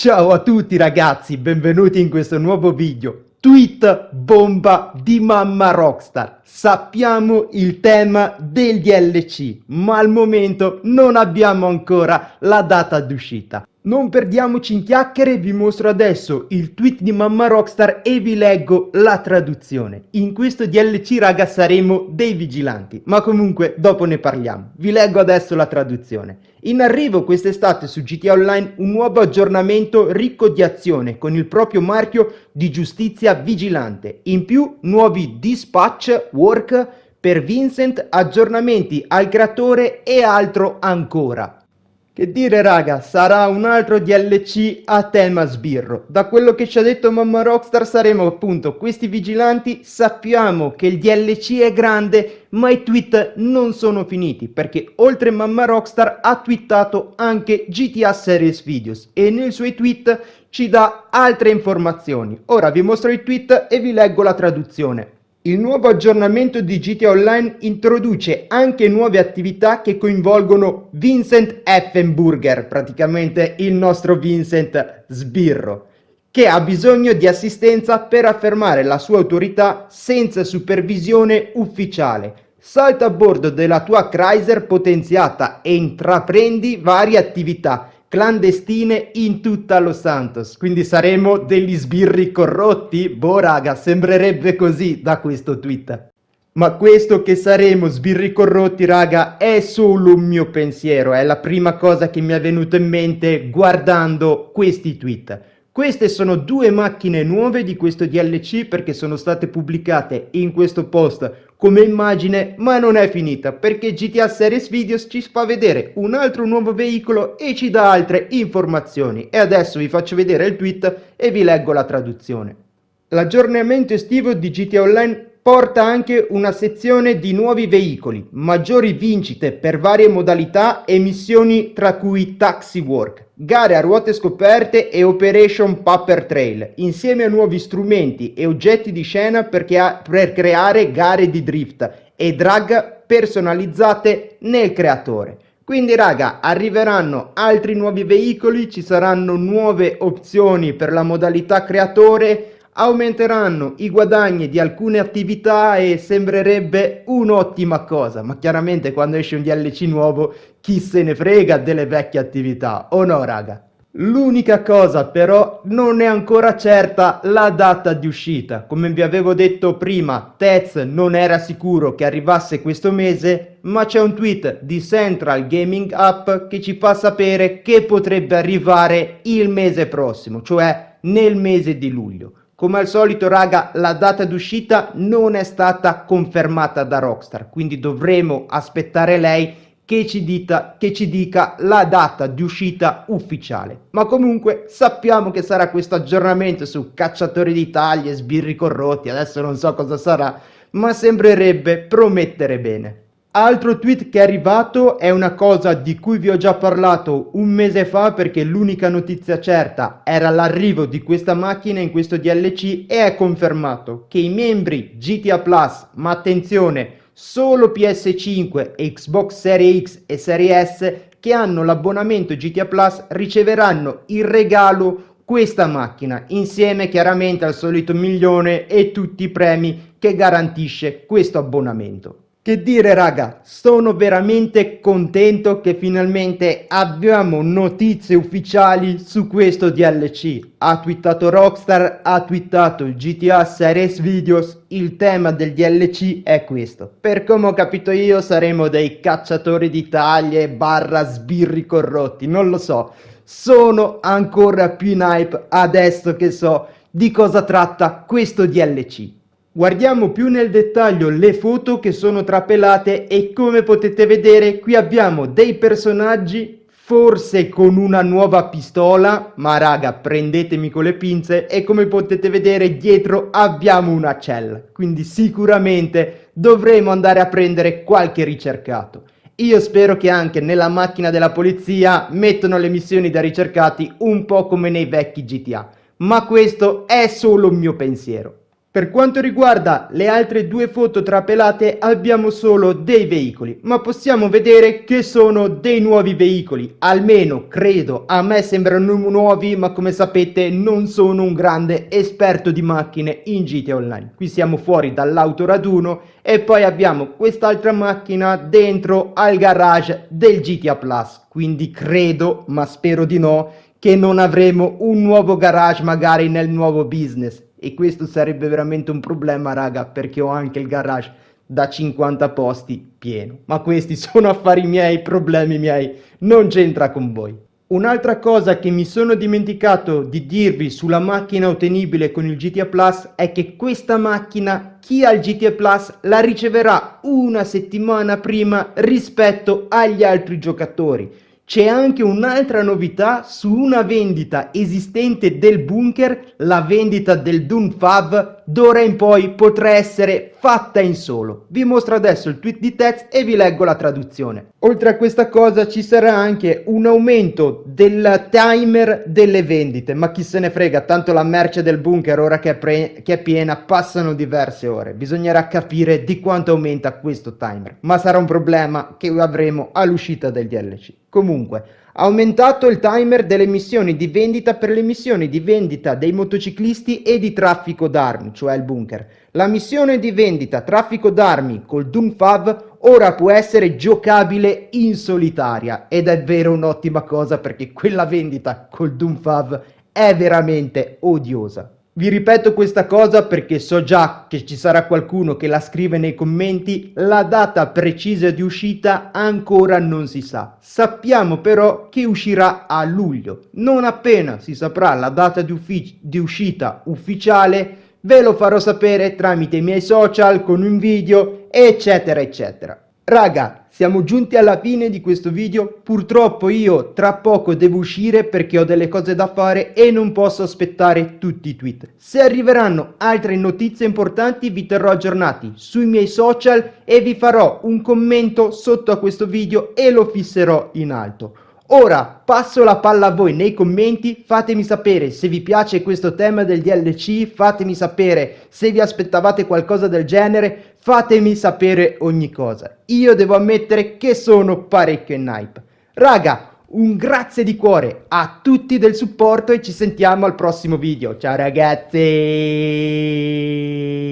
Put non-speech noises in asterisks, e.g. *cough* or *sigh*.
Ciao a tutti ragazzi, benvenuti in questo nuovo video. Tweet bomba di mamma Rockstar. Sappiamo il tema del DLC, ma al momento non abbiamo ancora la data d'uscita. Non perdiamoci in chiacchiere, vi mostro adesso il tweet di Mamma Rockstar e vi leggo la traduzione. In questo DLC raga saremo dei vigilanti, ma comunque dopo ne parliamo. Vi leggo adesso la traduzione. In arrivo quest'estate su GTA Online un nuovo aggiornamento ricco di azione con il proprio marchio di giustizia vigilante. In più nuovi dispatch, work per Vincent, aggiornamenti al creatore e altro ancora. Che dire raga, sarà un altro DLC a tema sbirro. Da quello che ci ha detto Mamma Rockstar saremo appunto questi vigilanti, sappiamo che il DLC è grande, ma i tweet non sono finiti, perché oltre Mamma Rockstar ha twittato anche GTA Series Videos e nei suoi tweet ci dà altre informazioni. Ora vi mostro i tweet e vi leggo la traduzione. Il nuovo aggiornamento di GTA Online introduce anche nuove attività che coinvolgono Vincent Effenburger, praticamente il nostro Vincent Sbirro, che ha bisogno di assistenza per affermare la sua autorità senza supervisione ufficiale. Salta a bordo della tua Chrysler potenziata e intraprendi varie attività clandestine in tutta Los Santos. Quindi saremo degli sbirri corrotti? Boh raga, sembrerebbe così da questo tweet. Ma questo che saremo sbirri corrotti, raga, è solo un mio pensiero, è la prima cosa che mi è venuta in mente guardando questi tweet. Queste sono due macchine nuove di questo DLC perché sono state pubblicate in questo post come immagine, ma non è finita perché GTA Series Videos ci fa vedere un altro nuovo veicolo e ci dà altre informazioni. E adesso vi faccio vedere il tweet e vi leggo la traduzione. L'aggiornamento estivo di GTA Online porta anche una sezione di nuovi veicoli, maggiori vincite per varie modalità e missioni tra cui Taxi Work, gare a ruote scoperte e Operation Paper Trail, insieme a nuovi strumenti e oggetti di scena per, per creare gare di drift e drag personalizzate nel creatore. Quindi raga, arriveranno altri nuovi veicoli, ci saranno nuove opzioni per la modalità creatore, aumenteranno i guadagni di alcune attività e sembrerebbe un'ottima cosa, ma chiaramente quando esce un DLC nuovo chi se ne frega delle vecchie attività, o no raga? L'unica cosa però non è ancora certa la data di uscita. Come vi avevo detto prima, Tez non era sicuro che arrivasse questo mese, ma c'è un tweet di Central Gaming App che ci fa sapere che potrebbe arrivare il mese prossimo, cioè nel mese di luglio. Come al solito, raga, la data d'uscita non è stata confermata da Rockstar, quindi dovremo aspettare lei che ci, dita, che ci dica la data di uscita ufficiale. Ma comunque sappiamo che sarà questo aggiornamento su cacciatori di taglie, sbirri corrotti, adesso non so cosa sarà, ma sembrerebbe promettere bene. Altro tweet che è arrivato è una cosa di cui vi ho già parlato un mese fa perché l'unica notizia certa era l'arrivo di questa macchina in questo DLC e è confermato che i membri GTA Plus, ma attenzione, solo PS5, Xbox Series X e Series S che hanno l'abbonamento GTA Plus riceveranno in regalo questa macchina insieme chiaramente al solito milione e tutti i premi che garantisce questo abbonamento. Che dire raga, sono veramente contento che finalmente abbiamo notizie ufficiali su questo DLC. Ha twittato Rockstar, ha twittato GTA Series Videos, il tema del DLC è questo. Per come ho capito io saremo dei cacciatori di taglie barra sbirri corrotti, non lo so. Sono ancora più in hype adesso che so di cosa tratta questo DLC. Guardiamo più nel dettaglio le foto che sono trapelate e come potete vedere qui abbiamo dei personaggi forse con una nuova pistola, ma raga prendetemi con le pinze e come potete vedere dietro abbiamo una cella, quindi sicuramente dovremo andare a prendere qualche ricercato. Io spero che anche nella macchina della polizia mettano le missioni da ricercati un po' come nei vecchi GTA, ma questo è solo un mio pensiero. Per quanto riguarda le altre due foto trapelate abbiamo solo dei veicoli, ma possiamo vedere che sono dei nuovi veicoli, almeno credo, a me sembrano nuovi ma come sapete non sono un grande esperto di macchine in GTA Online. Qui siamo fuori dall'auto raduno e poi abbiamo quest'altra macchina dentro al garage del GTA Plus, quindi credo, ma spero di no, che non avremo un nuovo garage magari nel nuovo business e questo sarebbe veramente un problema, raga, perché ho anche il garage da 50 posti pieno. Ma questi *laughs* sono affari miei, problemi miei, non c'entra con voi. Un'altra cosa che mi sono dimenticato di dirvi sulla macchina ottenibile con il GTA Plus è che questa macchina chi ha il GTA Plus la riceverà una settimana prima rispetto agli altri giocatori c'è anche un'altra novità su una vendita esistente del bunker, la vendita del Dunfab d'ora in poi potrà essere fatta in solo. Vi mostro adesso il tweet di Tez e vi leggo la traduzione. Oltre a questa cosa ci sarà anche un aumento del timer delle vendite, ma chi se ne frega, tanto la merce del bunker ora che è, pre- che è piena passano diverse ore. Bisognerà capire di quanto aumenta questo timer, ma sarà un problema che avremo all'uscita del DLC. Comunque, aumentato il timer delle missioni di vendita per le missioni di vendita dei motociclisti e di traffico d'armi, cioè il bunker. La missione di vendita traffico d'armi col Doomfav ora può essere giocabile in solitaria ed è davvero un'ottima cosa perché quella vendita col Doomfav è veramente odiosa. Vi ripeto questa cosa perché so già che ci sarà qualcuno che la scrive nei commenti, la data precisa di uscita ancora non si sa. Sappiamo però che uscirà a luglio. Non appena si saprà la data di, uffic- di uscita ufficiale, ve lo farò sapere tramite i miei social con un video, eccetera, eccetera. Raga, siamo giunti alla fine di questo video, purtroppo io tra poco devo uscire perché ho delle cose da fare e non posso aspettare tutti i tweet. Se arriveranno altre notizie importanti vi terrò aggiornati sui miei social e vi farò un commento sotto a questo video e lo fisserò in alto. Ora passo la palla a voi nei commenti, fatemi sapere se vi piace questo tema del DLC, fatemi sapere se vi aspettavate qualcosa del genere, fatemi sapere ogni cosa. Io devo ammettere che sono parecchio in hype. Raga, un grazie di cuore a tutti del supporto e ci sentiamo al prossimo video. Ciao ragazzi!